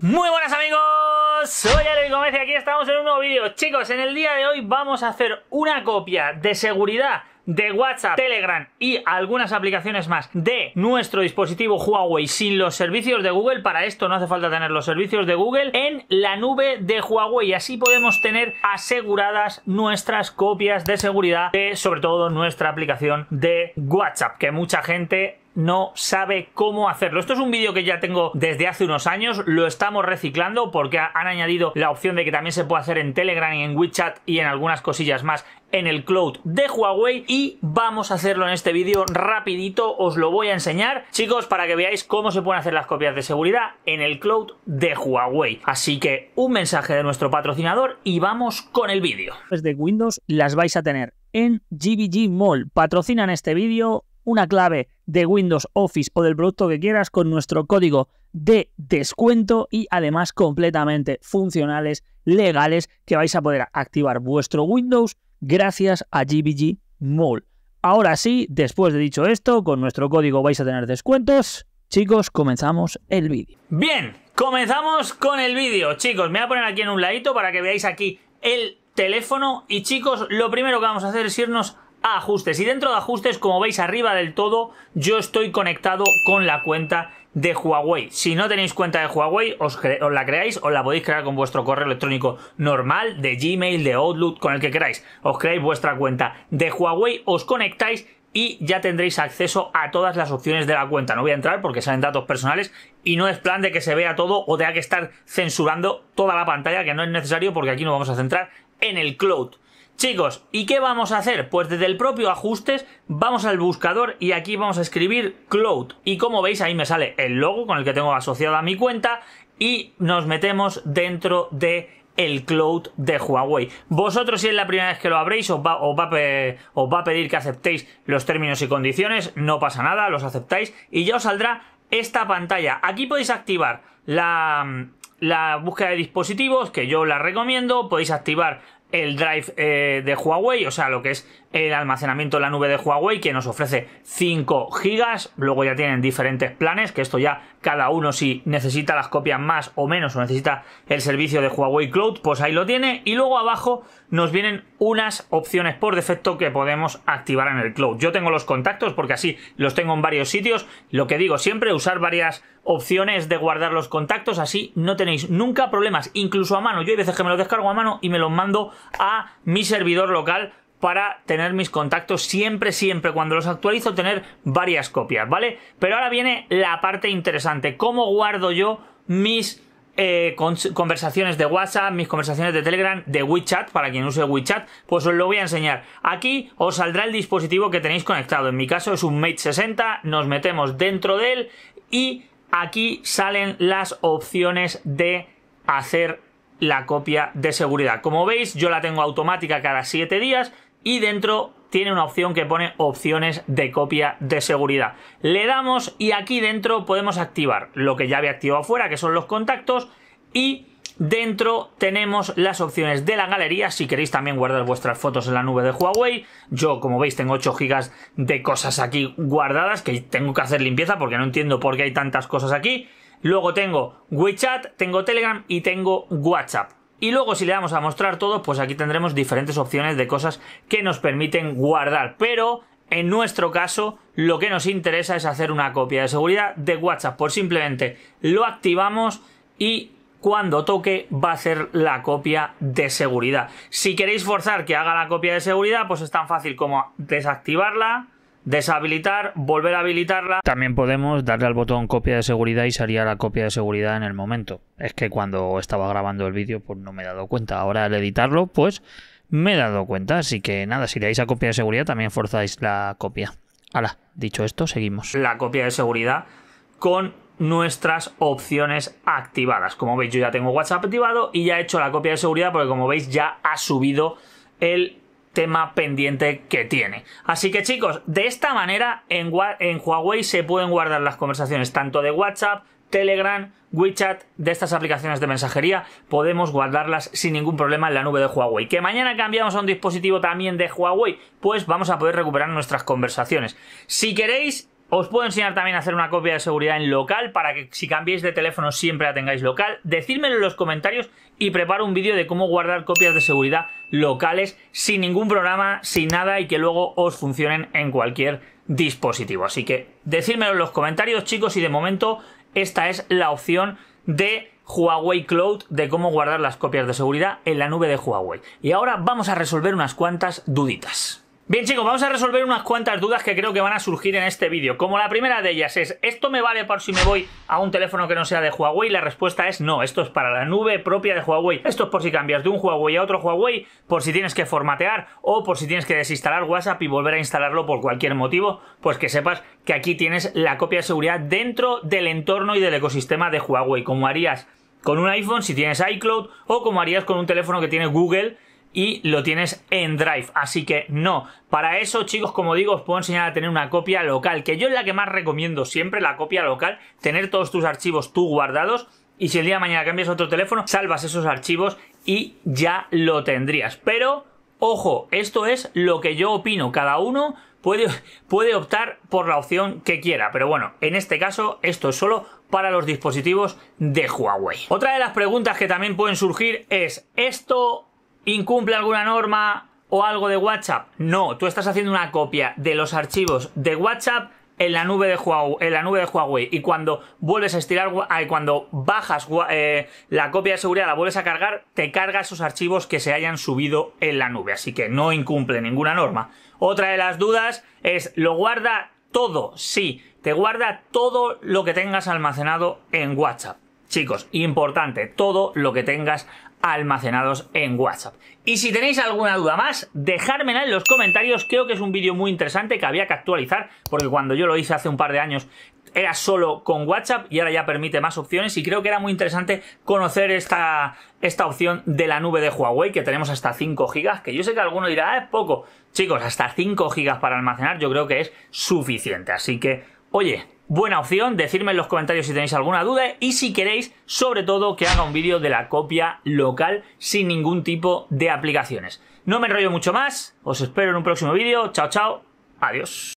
Muy buenas amigos, soy Eloy Gómez y aquí estamos en un nuevo vídeo. Chicos, en el día de hoy vamos a hacer una copia de seguridad de WhatsApp, Telegram y algunas aplicaciones más de nuestro dispositivo Huawei sin los servicios de Google. Para esto no hace falta tener los servicios de Google en la nube de Huawei. Así podemos tener aseguradas nuestras copias de seguridad de sobre todo nuestra aplicación de WhatsApp, que mucha gente no sabe cómo hacerlo. Esto es un vídeo que ya tengo desde hace unos años, lo estamos reciclando porque han añadido la opción de que también se puede hacer en Telegram y en WeChat y en algunas cosillas más en el cloud de Huawei y vamos a hacerlo en este vídeo rapidito, os lo voy a enseñar chicos para que veáis cómo se pueden hacer las copias de seguridad en el cloud de Huawei. Así que un mensaje de nuestro patrocinador y vamos con el vídeo. Desde Windows las vais a tener en GBG Mall, patrocinan este vídeo una clave de Windows Office o del producto que quieras con nuestro código de descuento y además completamente funcionales, legales, que vais a poder activar vuestro Windows gracias a GBG Mall. Ahora sí, después de dicho esto, con nuestro código vais a tener descuentos. Chicos, comenzamos el vídeo. Bien, comenzamos con el vídeo. Chicos, me voy a poner aquí en un ladito para que veáis aquí el teléfono. Y chicos, lo primero que vamos a hacer es irnos ajustes. Y dentro de ajustes, como veis arriba del todo, yo estoy conectado con la cuenta de Huawei. Si no tenéis cuenta de Huawei, os, la creáis, os la podéis crear con vuestro correo electrónico normal, de Gmail, de Outlook, con el que queráis. Os creáis vuestra cuenta de Huawei, os conectáis y ya tendréis acceso a todas las opciones de la cuenta. No voy a entrar porque salen datos personales y no es plan de que se vea todo o de que estar censurando toda la pantalla, que no es necesario porque aquí nos vamos a centrar en el cloud. Chicos, ¿y qué vamos a hacer? Pues desde el propio ajustes vamos al buscador y aquí vamos a escribir Cloud. Y como veis ahí me sale el logo con el que tengo asociado a mi cuenta y nos metemos dentro de el cloud de Huawei. Vosotros si es la primera vez que lo abréis os va, a pedir que aceptéis los términos y condiciones, no pasa nada, los aceptáis y ya os saldrá esta pantalla. Aquí podéis activar la, la búsqueda de dispositivos, que yo la recomiendo, podéis activar el drive eh, de Huawei, o sea, lo que es el almacenamiento en la nube de Huawei, que nos ofrece 5 gigas. Luego ya tienen diferentes planes, que esto ya cada uno si necesita las copias más o menos o necesita el servicio de Huawei Cloud, pues ahí lo tiene. Y luego abajo nos vienen unas opciones por defecto que podemos activar en el cloud. Yo tengo los contactos porque así los tengo en varios sitios. Lo que digo siempre, usar varias opciones de guardar los contactos, así no tenéis nunca problemas, incluso a mano. Yo hay veces que me los descargo a mano y me los mando a mi servidor local para tener mis contactos siempre, siempre, cuando los actualizo, tener varias copias, ¿vale? Pero ahora viene la parte interesante, cómo guardo yo mis eh, conversaciones de WhatsApp, mis conversaciones de Telegram, de WeChat, para quien use WeChat, pues os lo voy a enseñar. Aquí os saldrá el dispositivo que tenéis conectado, en mi caso es un Mate 60, nos metemos dentro de él y aquí salen las opciones de hacer la copia de seguridad. Como veis, yo la tengo automática cada 7 días y dentro tiene una opción que pone opciones de copia de seguridad. Le damos y aquí dentro podemos activar lo que ya había activado afuera, que son los contactos, y Dentro tenemos las opciones de la galería, si queréis también guardar vuestras fotos en la nube de Huawei. Yo, como veis, tengo 8 GB de cosas aquí guardadas, que tengo que hacer limpieza porque no entiendo por qué hay tantas cosas aquí. Luego tengo WeChat, tengo Telegram y tengo WhatsApp. Y luego si le damos a mostrar todo, pues aquí tendremos diferentes opciones de cosas que nos permiten guardar. Pero en nuestro caso, lo que nos interesa es hacer una copia de seguridad de WhatsApp. Por simplemente lo activamos y cuando toque va a ser la copia de seguridad. Si queréis forzar que haga la copia de seguridad, pues es tan fácil como desactivarla, deshabilitar, volver a habilitarla. También podemos darle al botón copia de seguridad y se haría la copia de seguridad en el momento. Es que cuando estaba grabando el vídeo pues no me he dado cuenta. Ahora al editarlo pues me he dado cuenta. Así que nada, si le dais a copia de seguridad también forzáis la copia. Ahora, dicho esto, seguimos. La copia de seguridad con nuestras opciones activadas. Como veis, yo ya tengo WhatsApp activado y ya he hecho la copia de seguridad porque como veis ya ha subido el tema pendiente que tiene. Así que chicos, de esta manera en, Huawei se pueden guardar las conversaciones tanto de WhatsApp, Telegram, WeChat, de estas aplicaciones de mensajería, podemos guardarlas sin ningún problema en la nube de Huawei. Que mañana cambiamos a un dispositivo también de Huawei, pues vamos a poder recuperar nuestras conversaciones. Si queréis, os puedo enseñar también a hacer una copia de seguridad en local para que si cambiéis de teléfono siempre la tengáis local. Decídmelo en los comentarios y preparo un vídeo de cómo guardar copias de seguridad locales sin ningún programa, sin nada y que luego os funcionen en cualquier dispositivo. Así que decídmelo en los comentarios chicos y de momento esta es la opción de Huawei Cloud de cómo guardar las copias de seguridad en la nube de Huawei. Y ahora vamos a resolver unas cuantas duditas. Bien chicos, vamos a resolver unas cuantas dudas que creo que van a surgir en este vídeo. Como la primera de ellas es, ¿esto me vale por si me voy a un teléfono que no sea de Huawei? La respuesta es no, esto es para la nube propia de Huawei. Esto es por si cambias de un Huawei a otro Huawei, por si tienes que formatear o por si tienes que desinstalar WhatsApp y volver a instalarlo por cualquier motivo, pues que sepas que aquí tienes la copia de seguridad dentro del entorno y del ecosistema de Huawei, como harías con un iPhone si tienes iCloud o como harías con un teléfono que tiene Google y lo tienes en Drive. Así que no. Para eso, chicos, como digo, os puedo enseñar a tener una copia local, que yo es la que más recomiendo siempre, la copia local, tener todos tus archivos tú guardados. Y si el día de mañana cambias otro teléfono, salvas esos archivos y ya lo tendrías. Pero, ojo, esto es lo que yo opino. Cada uno puede, puede optar por la opción que quiera. Pero bueno, en este caso, esto es solo para los dispositivos de Huawei. Otra de las preguntas que también pueden surgir es, ¿esto incumple alguna norma o algo de WhatsApp. No, tú estás haciendo una copia de los archivos de WhatsApp en la nube de Huawei, en la nube de y cuando vuelves a estirar, cuando bajas eh, la copia de seguridad, la vuelves a cargar, te carga esos archivos que se hayan subido en la nube, así que no incumple ninguna norma. Otra de las dudas es, ¿lo guarda todo? Sí, te guarda todo lo que tengas almacenado en WhatsApp. Chicos, importante, todo lo que tengas almacenados en WhatsApp. Y si tenéis alguna duda más, dejármela en los comentarios. Creo que es un vídeo muy interesante que había que actualizar, porque cuando yo lo hice hace un par de años era solo con WhatsApp y ahora ya permite más opciones y creo que era muy interesante conocer esta, esta opción de la nube de Huawei que tenemos hasta 5 gigas que yo sé que alguno dirá, ah, es poco. Chicos, hasta 5 gigas para almacenar yo creo que es suficiente, así que, oye, buena opción. Decidme en los comentarios si tenéis alguna duda y si queréis, sobre todo, que haga un vídeo de la copia local sin ningún tipo de aplicaciones. No me enrollo mucho más, os espero en un próximo vídeo. Chao, chao, adiós.